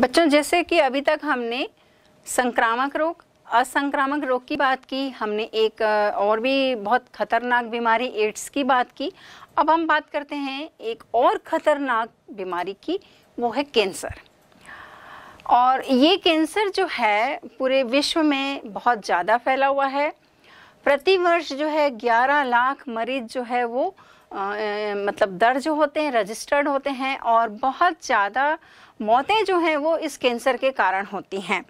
बच्चों जैसे कि अभी तक हमने संक्रामक रोग असंक्रामक रोग की बात की हमने एक और भी बहुत खतरनाक बीमारी एड्स की बात की अब हम बात करते हैं एक और खतरनाक बीमारी की वो है कैंसर और ये कैंसर जो है पूरे विश्व में बहुत ज़्यादा फैला हुआ है प्रतिवर्ष जो है 11 लाख मरीज जो है वो आ, मतलब दर्ज होते हैं रजिस्टर्ड होते हैं और बहुत ज़्यादा मौतें जो हैं वो इस कैंसर के कारण होती हैं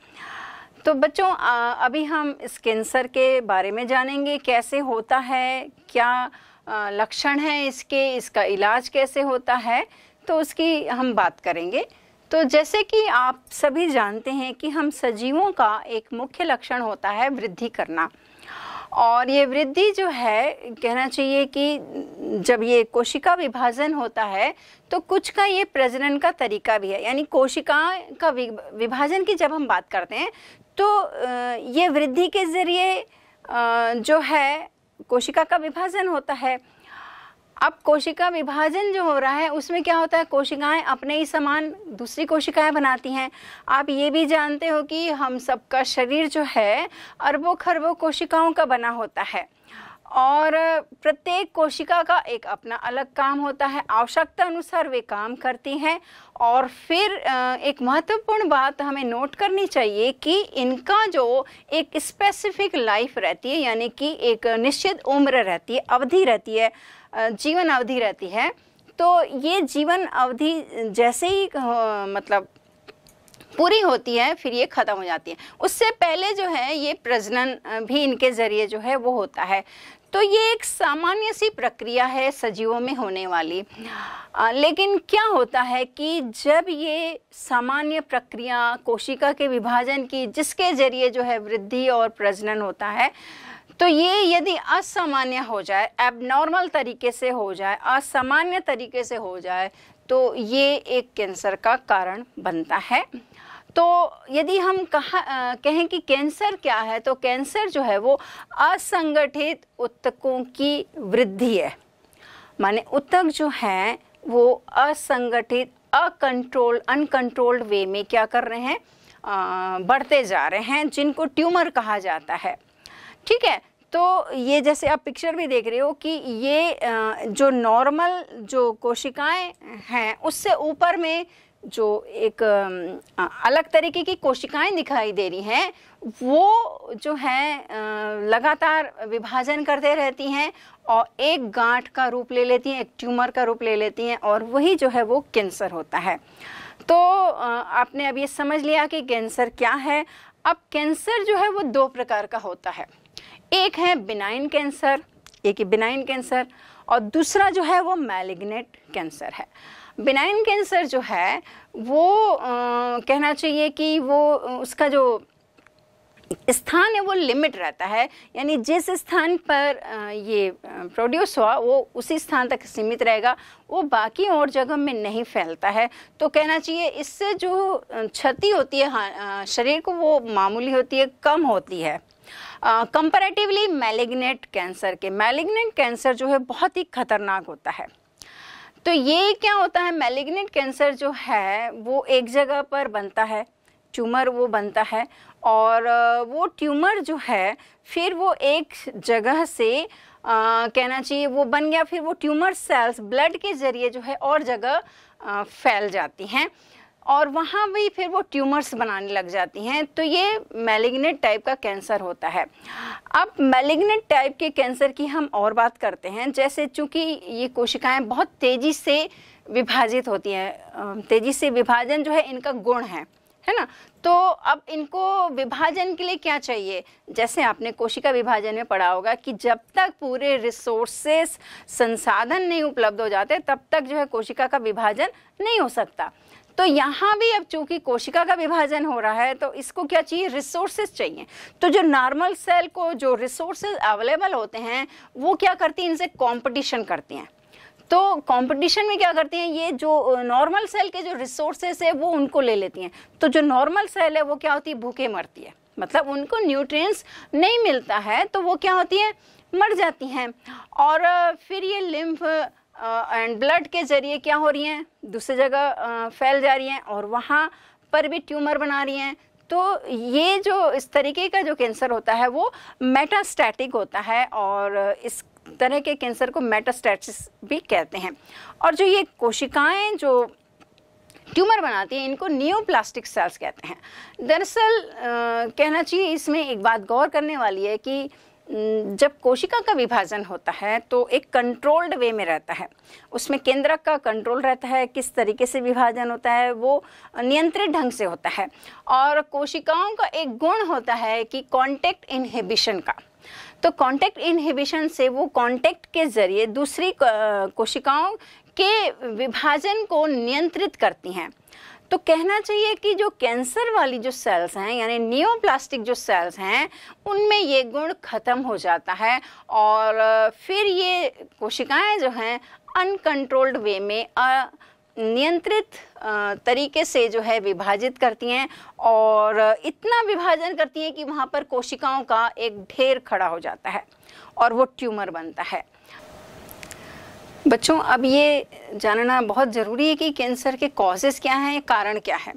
तो बच्चों अभी हम इस कैंसर के बारे में जानेंगे कैसे होता है क्या लक्षण है इसके इसका इलाज कैसे होता है तो उसकी हम बात करेंगे तो जैसे कि आप सभी जानते हैं कि हम सजीवों का एक मुख्य लक्षण होता है वृद्धि करना और ये वृद्धि जो है कहना चाहिए कि जब ये कोशिका विभाजन होता है तो कुछ का ये प्रजनन का तरीका भी है यानी कोशिका का विभाजन की जब हम बात करते हैं तो ये वृद्धि के ज़रिए जो है कोशिका का विभाजन होता है अब कोशिका विभाजन जो हो रहा है उसमें क्या होता है कोशिकाएं अपने ही समान दूसरी कोशिकाएं बनाती हैं आप ये भी जानते हो कि हम सबका शरीर जो है अरबों खरबों कोशिकाओं का बना होता है और प्रत्येक कोशिका का एक अपना अलग काम होता है आवश्यकता अनुसार वे काम करती हैं और फिर एक महत्वपूर्ण बात हमें नोट करनी चाहिए कि इनका जो एक स्पेसिफिक लाइफ रहती है यानी कि एक निश्चित उम्र रहती है अवधि रहती है जीवन अवधि रहती है तो ये जीवन अवधि जैसे ही मतलब पूरी होती है फिर ये ख़त्म हो जाती है उससे पहले जो है ये प्रजनन भी इनके ज़रिए जो है वो होता है तो ये एक सामान्य सी प्रक्रिया है सजीवों में होने वाली आ, लेकिन क्या होता है कि जब ये सामान्य प्रक्रिया कोशिका के विभाजन की जिसके ज़रिए जो है वृद्धि और प्रजनन होता है तो ये यदि असामान्य हो जाए एबनॉर्मल तरीके से हो जाए असामान्य तरीके से हो जाए तो ये एक कैंसर का कारण बनता है तो यदि हम कहा कहें कि कैंसर क्या है तो कैंसर जो है वो असंगठित उत्तकों की वृद्धि है माने उत्तक जो हैं वो असंगठित अकंट्रोल अनकंट्रोल्ड वे में क्या कर रहे हैं आ, बढ़ते जा रहे हैं जिनको ट्यूमर कहा जाता है ठीक है तो ये जैसे आप पिक्चर भी देख रहे हो कि ये जो नॉर्मल जो कोशिकाएं हैं उससे ऊपर में जो एक अलग तरीके की कोशिकाएं दिखाई दे रही हैं वो जो है लगातार विभाजन करते रहती हैं और एक गांठ का रूप ले लेती हैं एक ट्यूमर का रूप ले लेती हैं और वही जो है वो कैंसर होता है तो आपने अब ये समझ लिया कि कैंसर क्या है अब कैंसर जो है वो दो प्रकार का होता है एक है बिनाइन कैंसर एक ही बिनाइन कैंसर और दूसरा जो है वो मैलिग्नेट कैंसर है बिनाइन कैंसर जो है वो आ, कहना चाहिए कि वो उसका जो स्थान है वो लिमिट रहता है यानी जिस स्थान पर ये प्रोड्यूस हुआ वो उसी स्थान तक सीमित रहेगा वो बाकी और जगह में नहीं फैलता है तो कहना चाहिए इससे जो क्षति होती है शरीर को वो मामूली होती है कम होती है कंपैरेटिवली मैलिग्नेट कैंसर के मैलिग्नेट कैंसर जो है बहुत ही खतरनाक होता है तो ये क्या होता है मेलिग्नेंट कैंसर जो है वो एक जगह पर बनता है ट्यूमर वो बनता है और वो ट्यूमर जो है फिर वो एक जगह से आ, कहना चाहिए वो बन गया फिर वो ट्यूमर सेल्स ब्लड के ज़रिए जो है और जगह आ, फैल जाती हैं और वहाँ भी फिर वो ट्यूमर्स बनाने लग जाती हैं तो ये मेलिग्नेट टाइप का कैंसर होता है अब मेलिग्नेट टाइप के कैंसर की हम और बात करते हैं जैसे चूँकि ये कोशिकाएं बहुत तेज़ी से विभाजित होती हैं तेज़ी से विभाजन जो है इनका गुण है है ना तो अब इनको विभाजन के लिए क्या चाहिए जैसे आपने कोशिका विभाजन में पढ़ा होगा कि जब तक पूरे रिसोर्सेस संसाधन नहीं उपलब्ध हो जाते तब तक जो है कोशिका का विभाजन नहीं हो सकता तो यहाँ भी अब चूंकि कोशिका का विभाजन हो रहा है तो इसको क्या चाहिए रिसोर्सेज चाहिए तो जो नॉर्मल सेल को जो रिसोर्सेज अवेलेबल होते हैं वो क्या करती हैं इनसे कॉम्पिटिशन करती हैं तो कंपटीशन में क्या करती हैं ये जो नॉर्मल सेल के जो रिसोर्सेस है वो उनको ले लेती हैं तो जो नॉर्मल सेल है वो क्या होती है भूखे मरती है मतलब उनको न्यूट्रिएंट्स नहीं मिलता है तो वो क्या होती है मर जाती हैं और फिर ये लिम्फ एंड ब्लड के ज़रिए क्या हो रही हैं दूसरी जगह फैल जा रही हैं और वहाँ पर भी ट्यूमर बना रही हैं तो ये जो इस तरीके का जो कैंसर होता है वो मेटास्टैटिक होता है और इस तरह के कैंसर को मेटास्टैटिस भी कहते हैं और जो ये कोशिकाएं जो ट्यूमर बनाती हैं इनको प्लास्टिक सेल्स कहते हैं दरअसल कहना चाहिए इसमें एक बात गौर करने वाली है कि जब कोशिका का विभाजन होता है तो एक कंट्रोल्ड वे में रहता है उसमें केंद्रक का कंट्रोल रहता है किस तरीके से विभाजन होता है वो नियंत्रित ढंग से होता है और कोशिकाओं का एक गुण होता है कि कांटेक्ट इनहिबिशन का तो कांटेक्ट इनहिबिशन से वो कांटेक्ट के जरिए दूसरी कोशिकाओं के विभाजन को नियंत्रित करती हैं तो कहना चाहिए कि जो कैंसर वाली जो सेल्स हैं यानी नियोप्लास्टिक जो सेल्स हैं उनमें ये गुण ख़त्म हो जाता है और फिर ये कोशिकाएं जो हैं अनकंट्रोल्ड वे में नियंत्रित तरीके से जो है विभाजित करती हैं और इतना विभाजन करती हैं कि वहाँ पर कोशिकाओं का एक ढेर खड़ा हो जाता है और वो ट्यूमर बनता है बच्चों अब ये जानना बहुत ज़रूरी है कि कैंसर के कॉजेज़ क्या हैं कारण क्या है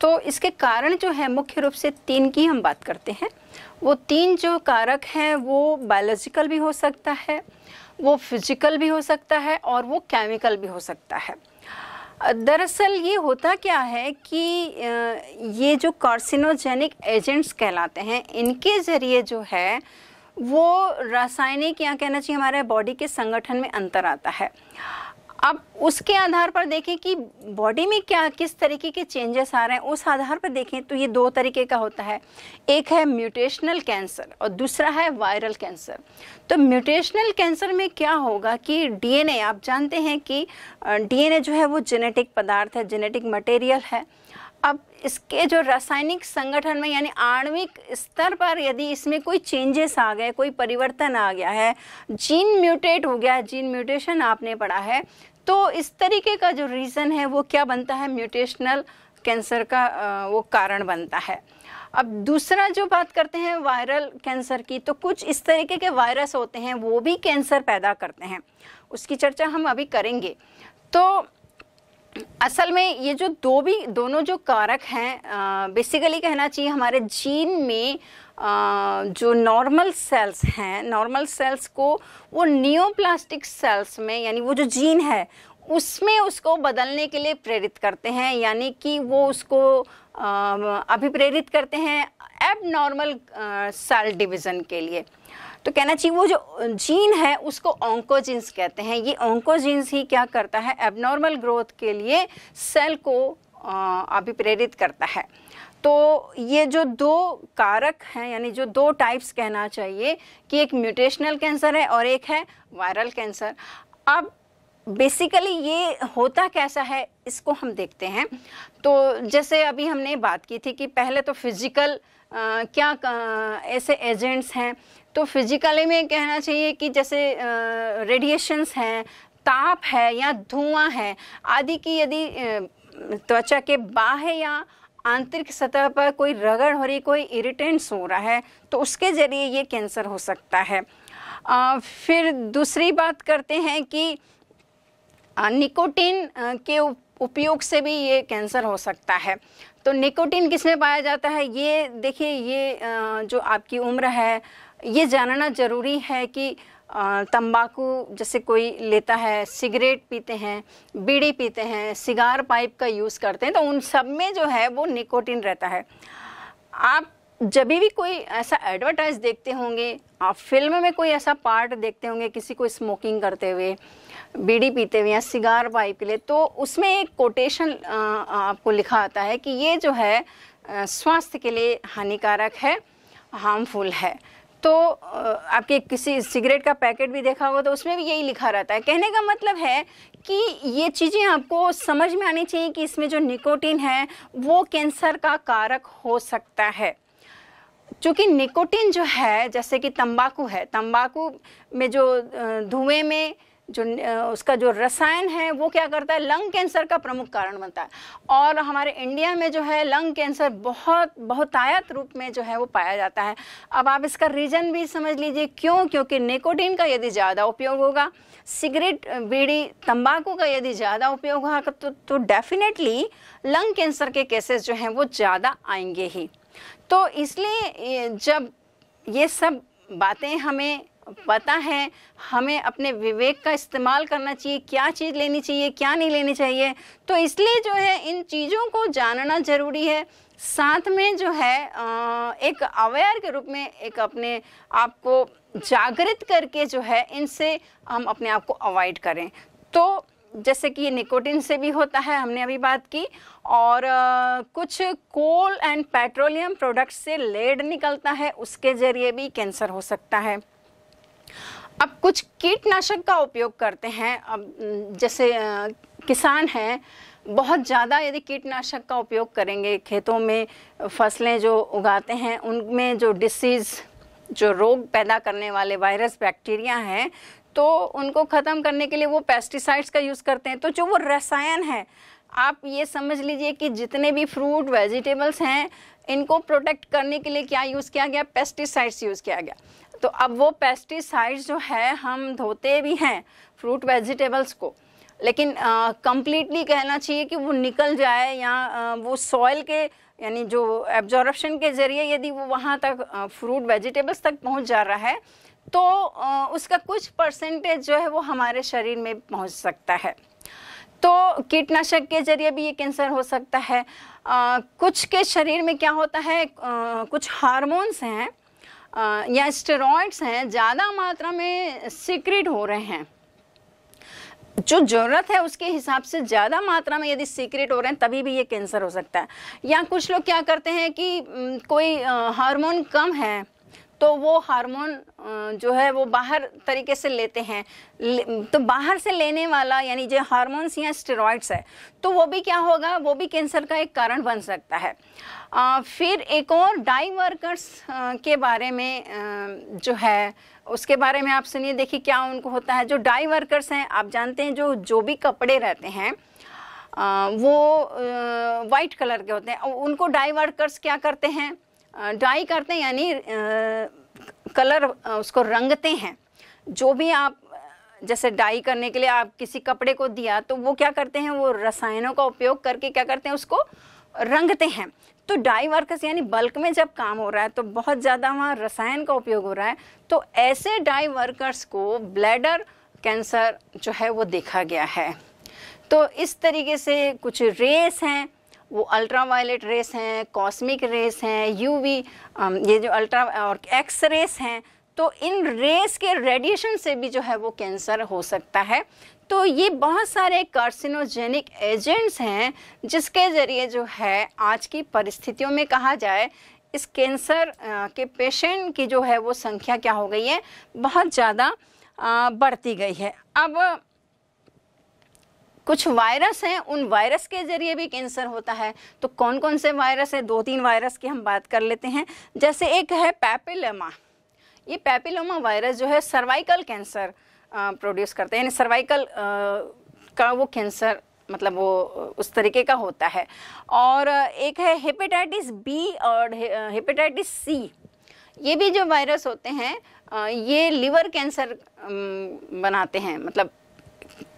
तो इसके कारण जो है मुख्य रूप से तीन की हम बात करते हैं वो तीन जो कारक हैं वो बायोलॉजिकल भी हो सकता है वो फिजिकल भी हो सकता है और वो केमिकल भी हो सकता है दरअसल ये होता क्या है कि ये जो कार्सिनोजेनिक एजेंट्स कहलाते हैं इनके ज़रिए जो है वो रासायनिक या कहना चाहिए हमारे बॉडी के संगठन में अंतर आता है अब उसके आधार पर देखें कि बॉडी में क्या किस तरीके के चेंजेस आ रहे हैं उस आधार पर देखें तो ये दो तरीके का होता है एक है म्यूटेशनल कैंसर और दूसरा है वायरल कैंसर तो म्यूटेशनल कैंसर में क्या होगा कि डीएनए आप जानते हैं कि डीएनए जो है वो जेनेटिक पदार्थ है जेनेटिक मटेरियल है अब इसके जो रासायनिक संगठन में यानी आणविक स्तर पर यदि इसमें कोई चेंजेस आ गए कोई परिवर्तन आ गया है जीन म्यूटेट हो गया है जीन म्यूटेशन आपने पढ़ा है तो इस तरीके का जो रीज़न है वो क्या बनता है म्यूटेशनल कैंसर का वो कारण बनता है अब दूसरा जो बात करते हैं वायरल कैंसर की तो कुछ इस तरीके के वायरस होते हैं वो भी कैंसर पैदा करते हैं उसकी चर्चा हम अभी करेंगे तो असल में ये जो दो भी दोनों जो कारक हैं बेसिकली कहना चाहिए हमारे जीन में आ, जो नॉर्मल सेल्स हैं नॉर्मल सेल्स को वो नियोप्लास्टिक सेल्स में यानी वो जो जीन है उसमें उसको बदलने के लिए प्रेरित करते हैं यानी कि वो उसको अभिप्रेरित करते हैं एब नॉर्मल सेल डिवीज़न के लिए तो कहना चाहिए वो जो जीन है उसको ऑन्कोजीन्स कहते हैं ये ऑन्कोजीन्स ही क्या करता है एबनॉर्मल ग्रोथ के लिए सेल को अभिप्रेरित करता है तो ये जो दो कारक हैं यानी जो दो टाइप्स कहना चाहिए कि एक म्यूटेशनल कैंसर है और एक है वायरल कैंसर अब बेसिकली ये होता कैसा है इसको हम देखते हैं तो जैसे अभी हमने बात की थी कि पहले तो फिजिकल क्या ऐसे एजेंट्स हैं तो फिजिकली में कहना चाहिए कि जैसे रेडिएशंस हैं ताप है या धुआं है आदि की यदि त्वचा के बाह्य या आंतरिक सतह पर कोई रगड़ हो रही कोई इरिटेंट्स हो रहा है तो उसके ज़रिए ये कैंसर हो सकता है आ, फिर दूसरी बात करते हैं कि आ, आ, के उपयोग से भी ये कैंसर हो सकता है तो निकोटीन किस में पाया जाता है ये देखिए ये जो आपकी उम्र है ये जानना ज़रूरी है कि तंबाकू जैसे कोई लेता है सिगरेट पीते हैं बीड़ी पीते हैं सिगार पाइप का यूज़ करते हैं तो उन सब में जो है वो निकोटिन रहता है आप जब भी कोई ऐसा एडवर्टाइज देखते होंगे आप फिल्म में कोई ऐसा पार्ट देखते होंगे किसी को स्मोकिंग करते हुए बीड़ी पीते हुए या सिगार पाइप के लिए तो उसमें एक कोटेशन आपको लिखा आता है कि ये जो है स्वास्थ्य के लिए हानिकारक है हार्मफुल है तो आपके किसी सिगरेट का पैकेट भी देखा होगा तो उसमें भी यही लिखा रहता है कहने का मतलब है कि ये चीज़ें आपको समझ में आनी चाहिए कि इसमें जो निकोटीन है वो कैंसर का कारक हो सकता है चूँकि निकोटीन जो है जैसे कि तंबाकू है तंबाकू में जो धुएं में जो उसका जो रसायन है वो क्या करता है लंग कैंसर का प्रमुख कारण बनता है और हमारे इंडिया में जो है लंग कैंसर बहुत बहुतायत रूप में जो है वो पाया जाता है अब आप इसका रीज़न भी समझ लीजिए क्यों क्योंकि निकोटीन का यदि ज़्यादा उपयोग होगा सिगरेट बीड़ी तंबाकू का यदि ज़्यादा उपयोग होगा तो, तो, तो डेफिनेटली लंग कैंसर के केसेस जो हैं वो ज़्यादा आएंगे ही तो इसलिए जब ये सब बातें हमें पता है हमें अपने विवेक का इस्तेमाल करना चाहिए क्या चीज़ लेनी चाहिए क्या नहीं लेनी चाहिए तो इसलिए जो है इन चीज़ों को जानना ज़रूरी है साथ में जो है एक अवेयर के रूप में एक अपने आप को जागृत करके जो है इनसे हम अपने आप को अवॉइड करें तो जैसे कि ये निकोटिन से भी होता है हमने अभी बात की और आ, कुछ कोल एंड पेट्रोलियम प्रोडक्ट से लेड निकलता है उसके ज़रिए भी कैंसर हो सकता है अब कुछ कीटनाशक का उपयोग करते हैं अब जैसे किसान हैं बहुत ज़्यादा यदि कीटनाशक का उपयोग करेंगे खेतों में फसलें जो उगाते हैं उनमें जो डिसीज़ जो रोग पैदा करने वाले वायरस बैक्टीरिया हैं तो उनको ख़त्म करने के लिए वो पेस्टिसाइड्स का यूज़ करते हैं तो जो वो रसायन है आप ये समझ लीजिए कि जितने भी फ्रूट वेजिटेबल्स हैं इनको प्रोटेक्ट करने के लिए क्या यूज़ किया गया पेस्टिसाइड्स यूज़ किया गया तो अब वो पेस्टिसाइड्स जो है हम धोते भी हैं फ्रूट वेजिटेबल्स को लेकिन कम्प्लीटली कहना चाहिए कि वो निकल जाए या आ, वो सॉइल के यानी जो एब्जॉर्बशन के ज़रिए यदि वो वहाँ तक फ्रूट वेजिटेबल्स तक पहुँच जा रहा है तो आ, उसका कुछ परसेंटेज जो है वो हमारे शरीर में पहुँच सकता है तो कीटनाशक के जरिए भी ये कैंसर हो सकता है आ, कुछ के शरीर में क्या होता है आ, कुछ हार्मोन्स हैं या स्टेरॉइड्स हैं ज़्यादा मात्रा में सीक्रेट हो रहे हैं जो ज़रूरत है उसके हिसाब से ज़्यादा मात्रा में यदि सीक्रेट हो रहे हैं तभी भी ये कैंसर हो सकता है या कुछ लोग क्या करते हैं कि कोई हार्मोन कम है तो वो हार्मोन जो है वो बाहर तरीके से लेते हैं तो बाहर से लेने वाला यानी जो हार्मोन्स या स्टेरॉइड्स है तो वो भी क्या होगा वो भी कैंसर का एक कारण बन सकता है फिर एक और डाई वर्कर्स के बारे में जो है उसके बारे में आप सुनिए देखिए क्या उनको होता है जो डाई वर्कर्स हैं आप जानते हैं जो जो भी कपड़े रहते हैं आ, वो वाइट कलर के होते हैं उनको डाई वर्कर्स क्या करते हैं डाई करते हैं यानी कलर उसको रंगते हैं जो भी आप जैसे डाई करने के लिए आप किसी कपड़े को दिया तो वो क्या करते हैं वो रसायनों का उपयोग करके क्या करते हैं उसको रंगते हैं तो डाई वर्कर्स यानी बल्क में जब काम हो रहा है तो बहुत ज़्यादा वहाँ रसायन का उपयोग हो रहा है तो ऐसे डाई वर्कर्स को ब्लैडर कैंसर जो है वो देखा गया है तो इस तरीके से कुछ रेस हैं वो अल्ट्रावायलेट रेस हैं कॉस्मिक रेस हैं यूवी ये जो अल्ट्रा और एक्स रेस हैं तो इन रेस के रेडिएशन से भी जो है वो कैंसर हो सकता है तो ये बहुत सारे कार्सिनोजेनिक एजेंट्स हैं जिसके ज़रिए जो है आज की परिस्थितियों में कहा जाए इस कैंसर के पेशेंट की जो है वो संख्या क्या हो गई है बहुत ज़्यादा बढ़ती गई है अब कुछ वायरस हैं उन वायरस के ज़रिए भी कैंसर होता है तो कौन कौन से वायरस है दो तीन वायरस की हम बात कर लेते हैं जैसे एक है पैपिलोमा ये पैपिलोमा वायरस जो है सर्वाइकल कैंसर प्रोड्यूस करते हैं यानी सर्वाइकल का वो कैंसर मतलब वो उस तरीके का होता है और एक है हेपेटाइटिस बी और हेपेटाइटिस सी ये भी जो वायरस होते हैं ये लिवर कैंसर बनाते हैं मतलब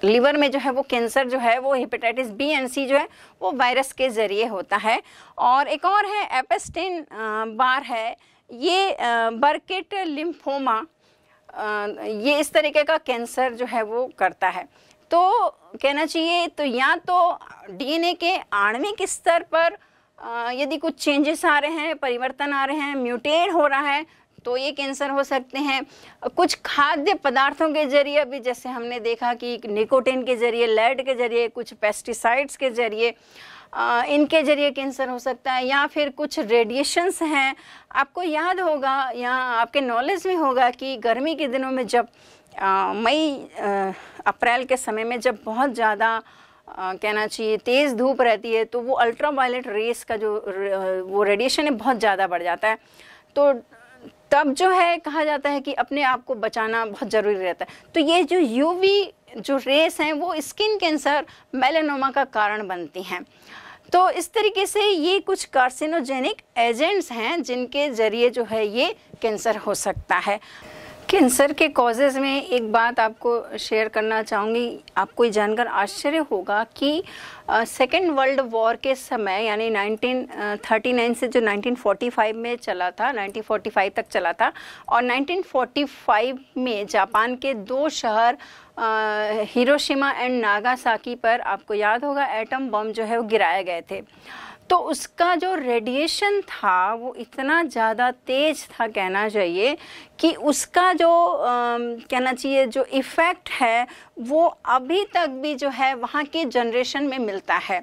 लिवर में जो है वो कैंसर जो है वो हेपेटाइटिस बी एंड सी जो है वो वायरस के ज़रिए होता है और एक और है एपेस्टिन बार है ये बर्केट लिम्फोमा ये इस तरीके का कैंसर जो है वो करता है तो कहना चाहिए तो या तो डीएनए के आणविक स्तर पर यदि कुछ चेंजेस आ रहे हैं परिवर्तन आ रहे हैं म्यूटेट हो रहा है तो ये कैंसर हो सकते हैं कुछ खाद्य पदार्थों के जरिए भी जैसे हमने देखा कि निकोटिन के जरिए लेड के जरिए कुछ पेस्टिसाइड्स के जरिए इनके ज़रिए कैंसर हो सकता है या फिर कुछ रेडिएशंस हैं आपको याद होगा या आपके नॉलेज में होगा कि गर्मी के दिनों में जब मई अप्रैल के समय में जब बहुत ज़्यादा कहना चाहिए तेज़ धूप रहती है तो वो अल्ट्रा वायलेट रेस का जो वो रेडिएशन है बहुत ज़्यादा बढ़ जाता है तो तब जो है कहा जाता है कि अपने आप को बचाना बहुत ज़रूरी रहता है तो ये जो यूवी जो रेस हैं वो स्किन कैंसर मेलेनोमा का कारण बनती हैं तो इस तरीके से ये कुछ कार्सिनोजेनिक एजेंट्स हैं जिनके ज़रिए जो है ये कैंसर हो सकता है कैंसर के कॉजेज में एक बात आपको शेयर करना चाहूँगी आपको ये जानकर आश्चर्य होगा कि सेकेंड वर्ल्ड वॉर के समय यानी 1939 से जो 1945 में चला था 1945 तक चला था और 1945 में जापान के दो शहर हिरोशिमा एंड नागासाकी पर आपको याद होगा एटम बम जो है वो गिराए गए थे तो उसका जो रेडिएशन था वो इतना ज़्यादा तेज था कहना चाहिए कि उसका जो आ, कहना चाहिए जो इफ़ेक्ट है वो अभी तक भी जो है वहाँ की जनरेशन में मिलता है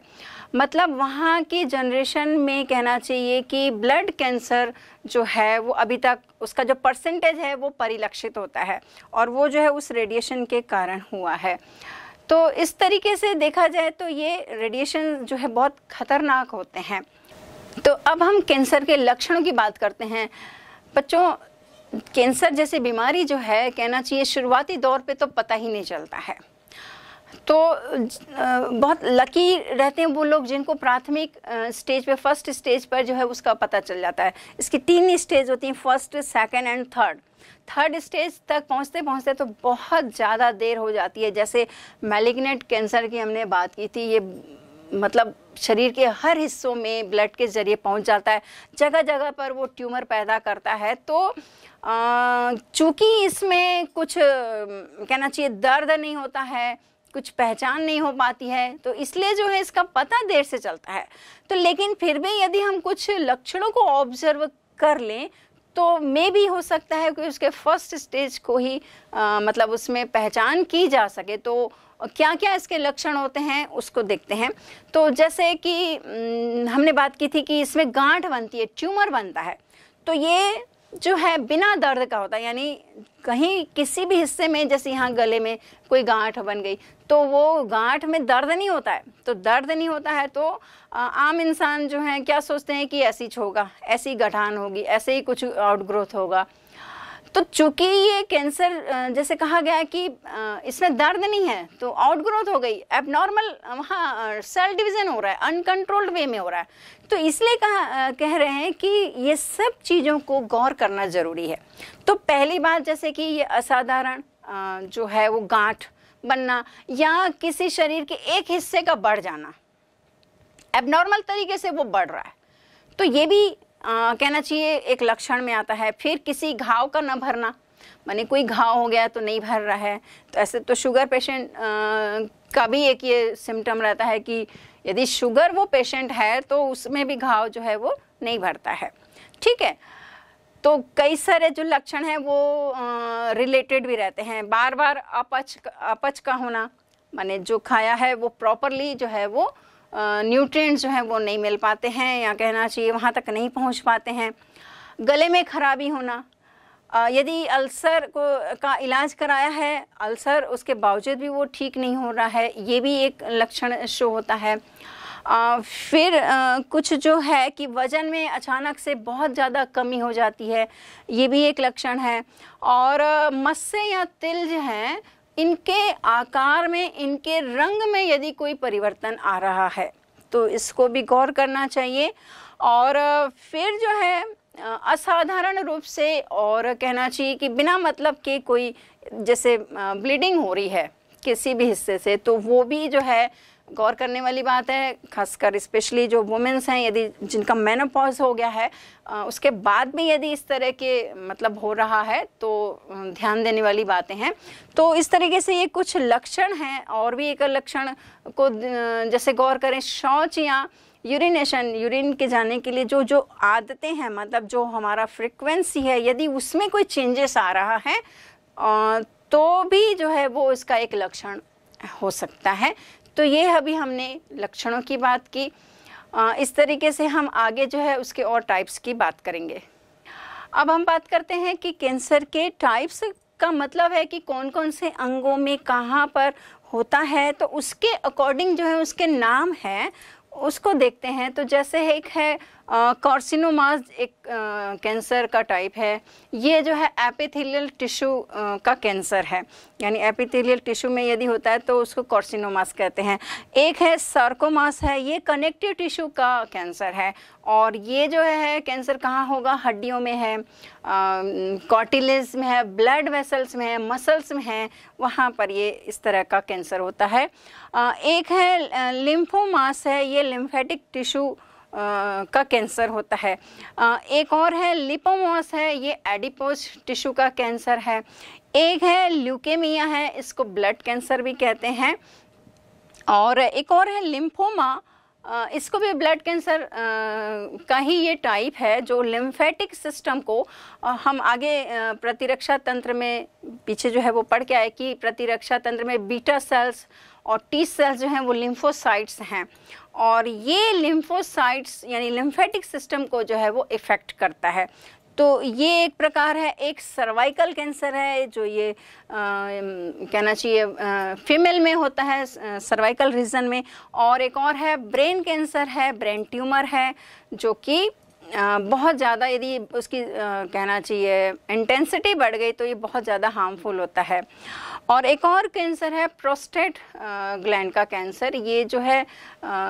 मतलब वहाँ की जनरेशन में कहना चाहिए कि ब्लड कैंसर जो है वो अभी तक उसका जो परसेंटेज है वो परिलक्षित होता है और वो जो है उस रेडिएशन के कारण हुआ है तो इस तरीके से देखा जाए तो ये रेडिएशन जो है बहुत खतरनाक होते हैं तो अब हम कैंसर के लक्षणों की बात करते हैं बच्चों कैंसर जैसी बीमारी जो है कहना चाहिए शुरुआती दौर पे तो पता ही नहीं चलता है तो बहुत लकी रहते हैं वो लोग जिनको प्राथमिक स्टेज पे फर्स्ट स्टेज पर जो है उसका पता चल जाता है इसकी तीन स्टेज होती हैं first second and third third stage तक पहुंचते पहुंचते तो बहुत ज़्यादा देर हो जाती है जैसे मेलिग्नेट कैंसर की हमने बात की थी ये मतलब शरीर के हर हिस्सों में ब्लड के ज़रिए पहुंच जाता है जगह जगह पर वो ट्यूमर पैदा करता है तो चूँकि इसमें कुछ कहना चाहिए दर्द नहीं होता है कुछ पहचान नहीं हो पाती है तो इसलिए जो है इसका पता देर से चलता है तो लेकिन फिर भी यदि हम कुछ लक्षणों को ऑब्जर्व कर लें तो मे भी हो सकता है कि उसके फर्स्ट स्टेज को ही आ, मतलब उसमें पहचान की जा सके तो क्या क्या इसके लक्षण होते हैं उसको देखते हैं तो जैसे कि हम्म, हमने बात की थी कि इसमें गांठ बनती है ट्यूमर बनता है तो ये जो है बिना दर्द का होता है यानी कहीं किसी भी हिस्से में जैसे यहाँ गले में कोई गांठ बन गई तो वो गांठ में दर्द नहीं होता है तो दर्द नहीं होता है तो आम इंसान जो है क्या सोचते हैं कि ऐसी छोगा ऐसी गठान होगी ऐसे ही कुछ आउटग्रोथ होगा तो चूंकि ये कैंसर जैसे कहा गया कि इसमें दर्द नहीं है तो आउटग्रोथ हो गई एबनॉर्मल वहाँ सेल डिवीजन हो रहा है अनकंट्रोल्ड वे में हो रहा है तो इसलिए कहा कह रहे हैं कि ये सब चीज़ों को गौर करना ज़रूरी है तो पहली बात जैसे कि ये असाधारण जो है वो गांठ बनना या किसी शरीर के एक हिस्से का बढ़ जाना एबनॉर्मल तरीके से वो बढ़ रहा है तो ये भी आ, कहना चाहिए एक लक्षण में आता है फिर किसी घाव का न भरना माने कोई घाव हो गया तो नहीं भर रहा है तो ऐसे तो शुगर पेशेंट का भी एक ये सिम्टम रहता है कि यदि शुगर वो पेशेंट है तो उसमें भी घाव जो है वो नहीं भरता है ठीक है तो कई सारे जो लक्षण हैं वो रिलेटेड भी रहते हैं बार बार अपच अपच का होना माने जो खाया है वो प्रॉपरली जो है वो न्यूट्रिएंट्स जो हैं वो नहीं मिल पाते हैं या कहना चाहिए वहाँ तक नहीं पहुँच पाते हैं गले में खराबी होना यदि अल्सर को का इलाज कराया है अल्सर उसके बावजूद भी वो ठीक नहीं हो रहा है ये भी एक लक्षण शो होता है आ, फिर आ, कुछ जो है कि वज़न में अचानक से बहुत ज़्यादा कमी हो जाती है ये भी एक लक्षण है और मस्से या तिल जो हैं इनके आकार में इनके रंग में यदि कोई परिवर्तन आ रहा है तो इसको भी गौर करना चाहिए और फिर जो है असाधारण रूप से और कहना चाहिए कि बिना मतलब के कोई जैसे ब्लीडिंग हो रही है किसी भी हिस्से से तो वो भी जो है गौर करने वाली बात है खासकर स्पेशली जो वुमेंस हैं यदि जिनका मेनोपॉज हो गया है उसके बाद भी यदि इस तरह के मतलब हो रहा है तो ध्यान देने वाली बातें हैं तो इस तरीके से ये कुछ लक्षण हैं और भी एक लक्षण को जैसे गौर करें शौच या यूरिनेशन यूरिन के जाने के लिए जो जो आदतें हैं मतलब जो हमारा फ्रिक्वेंसी है यदि उसमें कोई चेंजेस आ रहा है तो भी जो है वो इसका एक लक्षण हो सकता है तो ये अभी हमने लक्षणों की बात की इस तरीके से हम आगे जो है उसके और टाइप्स की बात करेंगे अब हम बात करते हैं कि कैंसर के टाइप्स का मतलब है कि कौन कौन से अंगों में कहाँ पर होता है तो उसके अकॉर्डिंग जो है उसके नाम है उसको देखते हैं तो जैसे एक है कॉर्सिनोमाज एक कैंसर का टाइप है ये जो है एपिथेलियल टिश्यू का कैंसर है यानी एपिथेलियल टिश्यू में यदि होता है तो उसको कॉर्सिनोमास कहते हैं एक है सार्कोमास है ये कनेक्टिव टिश्यू का कैंसर है और ये जो है कैंसर कहाँ होगा हड्डियों में है कॉटिलेज में है ब्लड वेसल्स में है मसल्स में है वहाँ पर ये इस तरह का कैंसर होता है आ, एक है लिम्फोमास है ये लिम्फेटिक टिश्यू का कैंसर होता है एक और है लिपोमोस है ये एडिपोज टिश्यू का कैंसर है एक है ल्यूकेमिया है इसको ब्लड कैंसर भी कहते हैं और एक और है लिम्फोमा इसको भी ब्लड कैंसर का ही ये टाइप है जो लिम्फेटिक सिस्टम को हम आगे प्रतिरक्षा तंत्र में पीछे जो है वो पढ़ के आए कि प्रतिरक्षा तंत्र में बीटा सेल्स और टी सेल्स जो हैं वो लिम्फोसाइट्स हैं और ये लिम्फोसाइट्स यानी लिम्फेटिक सिस्टम को जो है वो इफ़ेक्ट करता है तो ये एक प्रकार है एक सर्वाइकल कैंसर है जो ये आ, कहना चाहिए फीमेल में होता है सर्वाइकल रीजन में और एक और है ब्रेन कैंसर है ब्रेन ट्यूमर है जो कि बहुत ज़्यादा यदि उसकी आ, कहना चाहिए इंटेंसिटी बढ़ गई तो ये बहुत ज़्यादा हार्मफुल होता है और एक और कैंसर है प्रोस्टेट ग्लैंड का कैंसर ये जो है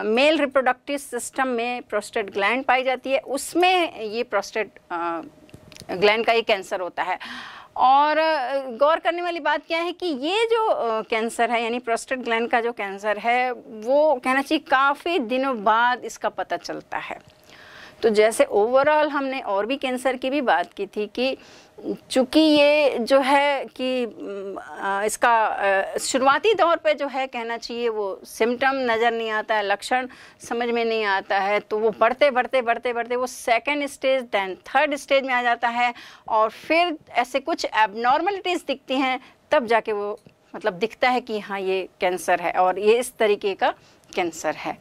मेल रिप्रोडक्टिव सिस्टम में प्रोस्टेट ग्लैंड पाई जाती है उसमें ये प्रोस्टेट ग्लैंड का ये कैंसर होता है और गौर करने वाली बात क्या है कि ये जो कैंसर है यानी प्रोस्टेट ग्लैंड का जो कैंसर है वो कहना चाहिए काफ़ी दिनों बाद इसका पता चलता है तो जैसे ओवरऑल हमने और भी कैंसर की भी बात की थी कि चूँकि ये जो है कि इसका शुरुआती दौर पे जो है कहना चाहिए वो सिम्टम नज़र नहीं आता है लक्षण समझ में नहीं आता है तो वो बढ़ते बढ़ते बढ़ते बढ़ते वो second stage than third stage में आ जाता है और फिर ऐसे कुछ एबनॉर्मलिटीज़ दिखती हैं तब जाके वो मतलब दिखता है कि हाँ ये कैंसर है और ये इस तरीके का कैंसर है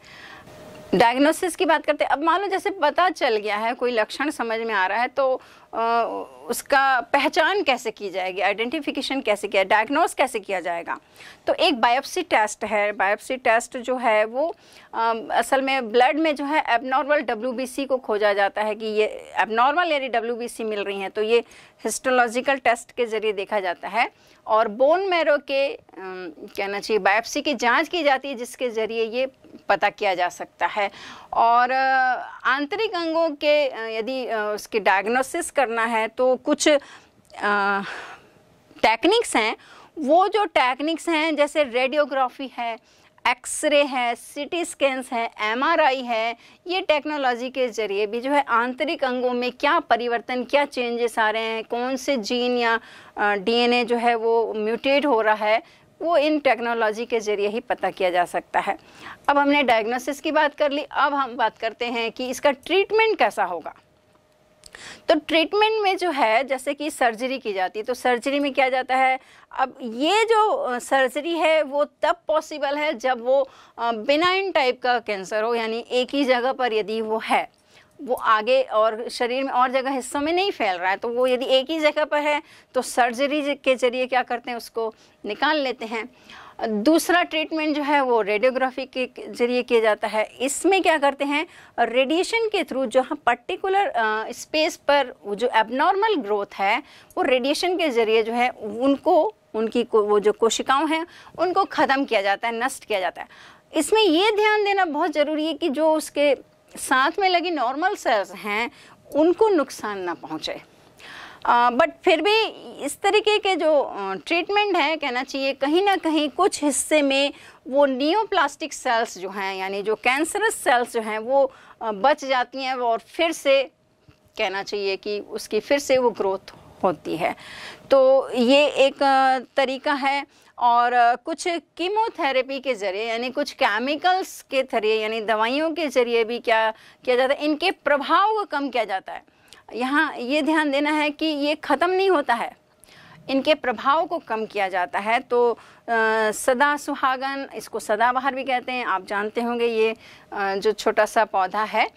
डायग्नोसिस की बात करते हैं अब मान लो जैसे पता चल गया है कोई लक्षण समझ में आ रहा है तो उसका पहचान कैसे की जाएगी आइडेंटिफिकेशन कैसे किया डायग्नोस कैसे किया जाएगा तो एक बायोप्सी टेस्ट है बायोप्सी टेस्ट जो है वो आ, असल में ब्लड में जो है एबनॉर्मल डब्ल्यू को खोजा जाता है कि ये एबनॉर्मल यानी डब्ल्यू मिल रही हैं तो ये हिस्टोलॉजिकल टेस्ट के ज़रिए देखा जाता है और बोन मैरो के कहना चाहिए बायोप्सी की जाँच की जाती है जिसके ज़रिए ये पता किया जा सकता है और आंतरिक अंगों के यदि उसके डायग्नोसिस कर करना है तो कुछ टेक्निक्स हैं वो जो टेक्निक्स हैं जैसे रेडियोग्राफी है एक्सरे है सिटी स्कैंस है एमआरआई है ये टेक्नोलॉजी के ज़रिए भी जो है आंतरिक अंगों में क्या परिवर्तन क्या चेंजेस आ रहे हैं कौन से जीन या डीएनए जो है वो म्यूटेट हो रहा है वो इन टेक्नोलॉजी के ज़रिए ही पता किया जा सकता है अब हमने डायग्नोसिस की बात कर ली अब हम बात करते हैं कि इसका ट्रीटमेंट कैसा होगा तो ट्रीटमेंट में जो है जैसे कि सर्जरी की जाती है तो सर्जरी में क्या जाता है अब ये जो सर्जरी है वो तब पॉसिबल है जब वो बिनाइन टाइप का कैंसर हो यानी एक ही जगह पर यदि वो है वो आगे और शरीर में और जगह हिस्सों में नहीं फैल रहा है तो वो यदि एक ही जगह पर है तो सर्जरी के जरिए क्या करते हैं उसको निकाल लेते हैं दूसरा ट्रीटमेंट जो है वो रेडियोग्राफी के जरिए किया जाता है इसमें क्या करते हैं रेडिएशन के थ्रू जो हम पर्टिकुलर स्पेस पर वो जो एबनॉर्मल ग्रोथ है वो रेडिएशन के जरिए जो है उनको उनकी वो जो कोशिकाओं हैं उनको ख़त्म किया जाता है नष्ट किया जाता है इसमें ये ध्यान देना बहुत ज़रूरी है कि जो उसके साथ में लगी नॉर्मल सेल्स हैं उनको नुकसान ना पहुँचे बट फिर भी इस तरीके के जो ट्रीटमेंट है कहना चाहिए कहीं ना कहीं कुछ हिस्से में वो नियोप्लास्टिक सेल्स जो हैं यानी जो कैंसरस सेल्स जो हैं वो बच जाती हैं और फिर से कहना चाहिए कि उसकी फिर से वो ग्रोथ होती है तो ये एक तरीका है और कुछ कीमोथेरेपी के ज़रिए यानी कुछ केमिकल्स के जरिए यानी दवाइयों के ज़रिए भी क्या किया जाता है इनके प्रभाव को कम किया जाता है यहाँ ये ध्यान देना है कि ये ख़त्म नहीं होता है इनके प्रभाव को कम किया जाता है तो आ, सदा सुहागन इसको सदाबहार भी कहते हैं आप जानते होंगे ये आ, जो छोटा सा पौधा है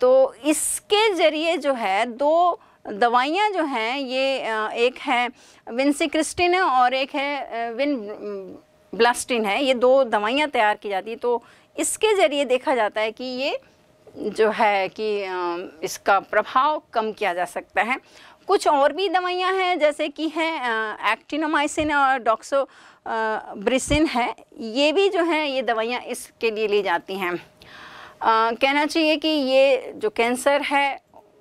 तो इसके ज़रिए जो है दो दवाइयाँ जो हैं ये आ, एक है विंसिक्रिस्टिन और एक है विन ब्लास्टिन है ये दो दवाइयाँ तैयार की जाती है तो इसके ज़रिए देखा जाता है कि ये जो है कि इसका प्रभाव कम किया जा सकता है कुछ और भी दवाइयाँ हैं जैसे कि हैं एक्टिनोमाइसिन और डॉक्सो ब्रिसिन है ये भी जो है ये दवाइयाँ इसके लिए ली जाती हैं कहना चाहिए कि ये जो कैंसर है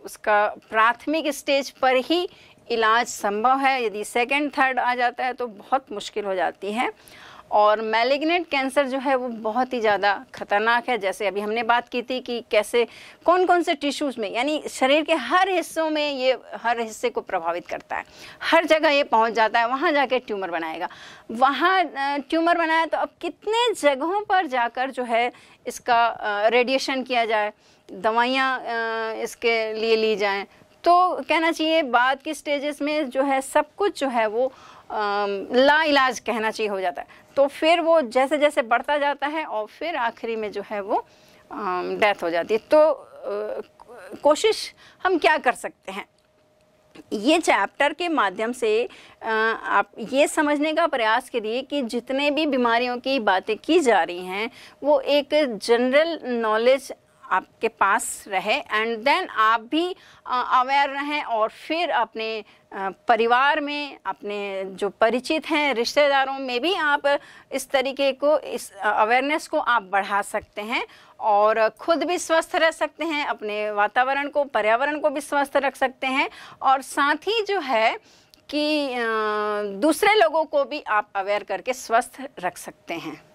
उसका प्राथमिक स्टेज पर ही इलाज संभव है यदि सेकंड थर्ड आ जाता है तो बहुत मुश्किल हो जाती है और मैलिग्नेंट कैंसर जो है वो बहुत ही ज़्यादा खतरनाक है जैसे अभी हमने बात की थी कि कैसे कौन कौन से टिश्यूज़ में यानी शरीर के हर हिस्सों में ये हर हिस्से को प्रभावित करता है हर जगह ये पहुंच जाता है वहाँ जाके ट्यूमर बनाएगा वहाँ ट्यूमर बनाया तो अब कितने जगहों पर जाकर जो है इसका रेडिएशन किया जाए दवाइयाँ इसके लिए ली जाएँ तो कहना चाहिए बाद की स्टेजेस में जो है सब कुछ जो है वो लाइलाज कहना चाहिए हो जाता है तो फिर वो जैसे जैसे बढ़ता जाता है और फिर आखिरी में जो है वो डेथ हो जाती है तो कोशिश हम क्या कर सकते हैं ये चैप्टर के माध्यम से आप ये समझने का प्रयास करिए कि जितने भी बीमारियों की बातें की जा रही हैं वो एक जनरल नॉलेज आपके पास रहे एंड देन आप भी अवेयर रहें और फिर अपने परिवार में अपने जो परिचित हैं रिश्तेदारों में भी आप इस तरीके को इस अवेयरनेस को आप बढ़ा सकते हैं और खुद भी स्वस्थ रह सकते हैं अपने वातावरण को पर्यावरण को भी स्वस्थ रख सकते हैं और साथ ही जो है कि दूसरे लोगों को भी आप अवेयर करके स्वस्थ रख सकते हैं